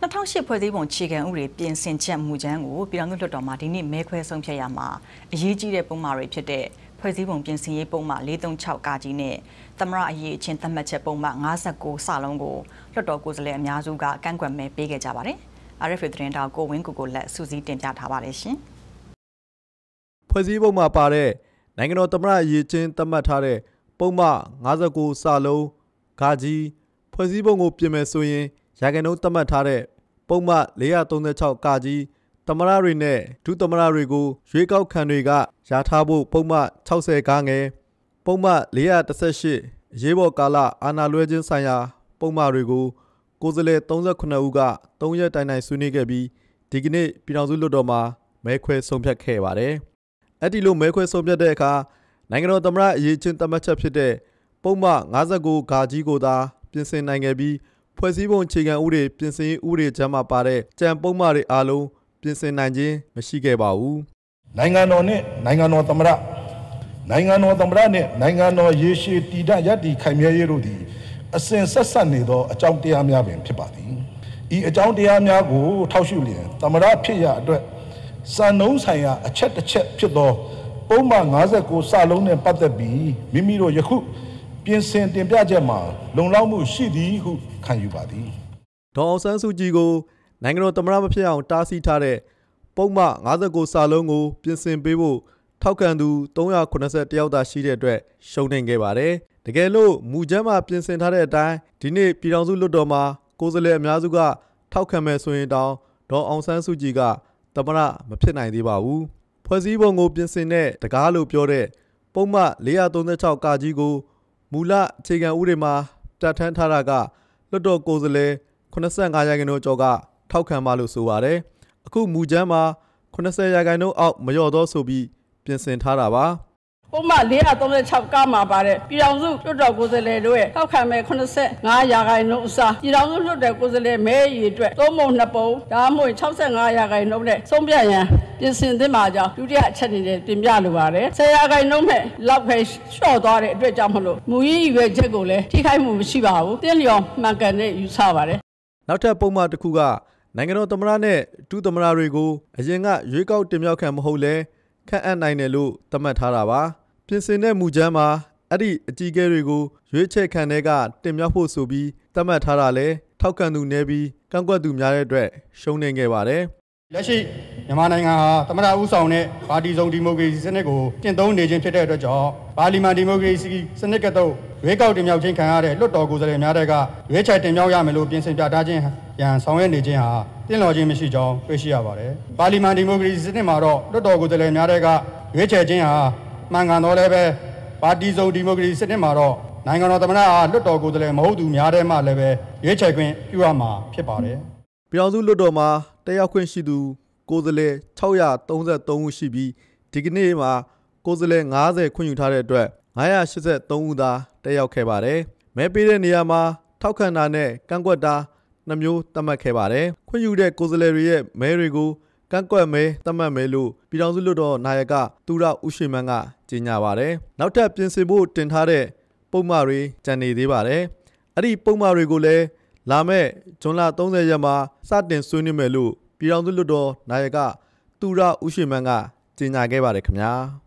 2008ဖွဲ့စည်းပုံခြေခံဥပဒေပြင်ဆင်ချက်မူကြမ်းကိုပြည်ထောင်စုလွှတ်တော်မှာဒီနေ့မဲခွဲဆုံးဖြတ်ရမှာအရေးကြီးတဲ့ပုံမှာတွေဖြစ်တဲ့ဖွဲ့စည်းပုံပြင်ဆင်ရေးပုံမှာ436ကကြီးနဲ့သမရအရေးအချင်းသတ်မှတ်ချက်ပုံမှာ59စလုံးကိုလွှတ်တော်ကိုယ်စားလှယ်အများစုကကန့်ကွက်မဲပေးခဲ့ကြပါတယ်။ RFA သတင်းတောင်ကိုဝင်းကိုကို လက်စူးစီးတင်ပြထားပါတယ်ရှင်။ဖွဲ့စည်းပုံမှာပါတဲ့နိုင်ငံတော်သမရအရေးချင်းသတ်မှတ်ထားတဲ့ပုံမှာ59စလုံးကကြီးဖွဲ့စည်းပုံကိုပြင်မယ်ဆိုရင်ရာခိုင်နှုန်းသတ်မှတ်ထားတဲ့ပုံမှန်436ကကြီးတမရတွေနဲ့ဒုတမရတွေကိုရွေးကောက်ခံတွေကရာထားဖို့ပုံမှန်60ကားငယ်ပုံမှန်418ရေးပေါ်ကာလအာဏာလွှဲခြင်းဆိုင်ရာ ပုံမှန်တွေကိုကိုယ်စားလှယ်38ဦးက3ရက်တိုင်တိုင်ဆွေးနွေးခဲ့ပြီးဒီကနေ့ပြည်ထောင်စုလွှတ်တော်မှာမဲခွဲဆုံးဖြတ်ခဲ့ပါတယ်။အဲ့ဒီလိုမဲခွဲဆုံးဖြတ်တဲ့အခါနိုင်ငံတော်သမ္မတအရေးချင်းသတ်မှတ်ချက်ဖြစ်တဲ့ပုံမှန်59ဂါကြီးကိုသာပြင်ဆင်နိုင်ခဲ့ပြီးဖွဲ့စည်းပုံအခြေခံဥပဒေပြင်ဆင်ဥပဒေကြမ်းမှာပါတဲ့ကြံပုံမှန်တွေအားလုံးပြင်ဆင်နိုင်ခြင်းမရှိခဲ့ပါဘူး။နိုင်ငံတော်နဲ့နိုင်ငံတော်သမ္မတနိုင်ငံတော်သမ္မတနဲ့နိုင်ငံတော်ရေရှည်တည်တံ့ရည်တည်ခိုင်မြဲရေးတို့သည်အစဉ်ဆက်ဆက်နေသောအကြောင်းတရားများပင်ဖြစ်ပါသည်။ဤအကြောင်းတရားများကိုထောက်ရှုလျင်သမ္မတဖြစ်ရာအတွက်စံနှုန်းဆိုင်ရာအချက်တစ်ချက်ဖြစ်သော ပုံမှန်59စာလုံးနဲ့ပတ်သက်ပြီးမိမိတို့ယခုပြင်ဆင်တင်ပြချက်မှာလုံလောက်မှုရှိသည်ဟုခံယူပါသည်ဒေါ်အောင်ဆန်းစုကြည်ကိုနိုင်ငံတော်သမ္မတမဖြစ်အောင်တားဆီးထားတဲ့ပုံမှန်59စာလုံးကိုပြင်ဆင်ပေးဖို့ထောက်ခံသူ380ယောက်သာရှိတဲ့အတွက်ရှုံးနေခဲ့ပါတယ်။တကယ်လို့မူကြမ်းမှာပြင်ဆင်ထားတဲ့အတိုင်းဒီနေ့ပြည်ထောင်စုလွှတ်တော်မှာကိုယ်စားလှယ်အများစုကထောက်ခံမဲ့ဆိုရင်တောင်ဒေါ်အောင်ဆန်းစုကြည်ကသမ္မတမဖြစ်နိုင်သေးပါဘူး။ဖွဲ့စည်းပုံကိုပြင်ဆင်တဲ့တကားလို့ပြောတဲ့ပုံမှန်436ကကြီးကိုမူလအခြေခံဥပဒေမှာပြဋ္ဌာန်းထားတာကလွှတ်တော်ကိုယ်စားလှယ်85ရာခိုင်နှုန်းကျော်ကထောက်ခံပါလို့ဆိုပါတယ်။အခုမူကြမ်းမှာ80ရာခိုင်နှုန်းအောက်မလျော့တော့ဆိုပြီးပြင်ဆင်ထားတာပါ။ပုံမှန်436ကမှာပါတဲ့ပြည်တော်စုလွှတ်တော်ကိုယ်စားလှယ်တို့ရဲ့ထောက်ခံမဲ့85ရာခိုင်နှုန်းအစားပြည်တော်စုလွှတ်တော်ကိုယ်စားလှယ်မဲရေအတွက်၃ပုံ2ပုံဒါမှမဟုတ်65ရာခိုင်နှုန်းနဲ့ဆုံးဖြတ်ရန်ပြင်ဆင်သင့်ပါကြောင်းဒုတိယအချက်အနေနဲ့တင်ပြလိုပါတယ်ဆရာခိုင်နှုန်းမဲ့လောက်ပဲလျှော့သွားတဲ့အတွက်ကြောင့်မလို့မူရင်းရွယ်ချက်ကိုလည်းထိခိုက်မှုမရှိပါဘူးတင်းလျော်မှန်ကန်တဲ့ယူဆပါတယ်နောက်ထပ်ပုံမှန်တစ်ခုကနိုင်ငံတော်သမ္မတနဲ့ဒုသမ္မတတွေကိုအရင်ကရွေးကောက်တင်မြှောက်ခံမဟုတ်လဲခန့်အပ်နိုင်တယ်လို့သတ်မှတ်ထားတာပါပြင်ဆင်တဲ့မူကြမ်းမှာအဲ့ဒီအကြီးအကဲတွေကိုရွေးချယ်ခံတဲ့ကတင်မြှောက်ဖို့ဆိုပြီးသတ်မှတ်ထားတာလဲထောက်ခံသူနေပြီးကန့်ကွက်သူများတဲ့အတွက်ရှုံးနေခဲ့ပါတယ်လက်ရှိမြန်မာနိုင်ငံဟာသမရဦးဆောင်တဲ့ပါတီစုံဒီမိုကရေစီစနစ်ကိုကျင့်သုံးနေခြင်းဖြစ်တဲ့အတွက်ကြောင့်ပါလီမန်ဒီမိုကရေစီစနစ်ကတော့ရွေးကောက်တင်မြှောက်ခြင်းခံရတဲ့လွတ်တော်ကိုယ်စားလှယ်များတဲ့ကရွေးချယ်တင်မြှောက်ရမယ်လို့ပြင်ဆင်ပြဋ္ဌာန်းခြင်းရန်ဆောင်ရွက်နေခြင်းဟာတင်လော်ခြင်းမရှိကြောင်းတွေ့ရှိရပါတယ်။ပါလီမန်ဒီမိုကရေစီစနစ်မှာတော့လွတ်တော်ကိုယ်စားလှယ်များတဲ့ကရွေးချယ်ခြင်းဟာမှန်ကန်တော့လည်းပဲပါတီစုံဒီမိုကရေစီစနစ်မှာတော့နိုင်ငံတော်သမ္မတအားလွတ်တော်ကိုယ်စားလှယ်မဟုတ်သူများတဲ့မှလည်းပဲရွေးချယ်ခွင့်ပြုရမှာဖြစ်ပါတယ်။ပြည်တော်စုလွတ်တော်မှာတရားခွင့်ရှိသူကိုယ်စားလှယ်633ဦးရှိပြီးဒီကနေ့မှာကိုယ်စားလှယ်90ခွင့်ယူထားတဲ့အတွက်983ဦးသာတက်ရောက်ခဲ့ပါတယ်။မဲပေးတဲ့နေရာမှာထောက်ခံတာနဲ့ကန့်ကွက်တာနှမျိုးသတ်မှတ်ခဲ့ပါတယ်။ခွင့်ယူတဲ့ကိုယ်စားလှယ်တွေရဲ့မဲတွေကိုကန့်ကွက်မဲသတ်မှတ်မဲလို့ပြည်ထောင်စုလွှတ်တော်နာယကသူရဦးရွှေမန်းကကြေညာပါတယ်။နောက်ထပ်ပြင်ဆင်ဖို့တင်ထားတဲ့ပုံမှန်တွေကြံနေသေးပါတယ်။အဲ့ဒီပုံမှန်တွေကိုလည်းလာမယ့်ဇွန်လ30ရက်မှာစတင်ဆွေးနွေးမယ်လို့ပြည်ထောင်စုလွှတ်တော်နာယကသူရဦးရွှေမန်းကကြေညာခဲ့ပါတယ်ခင်ဗျာ။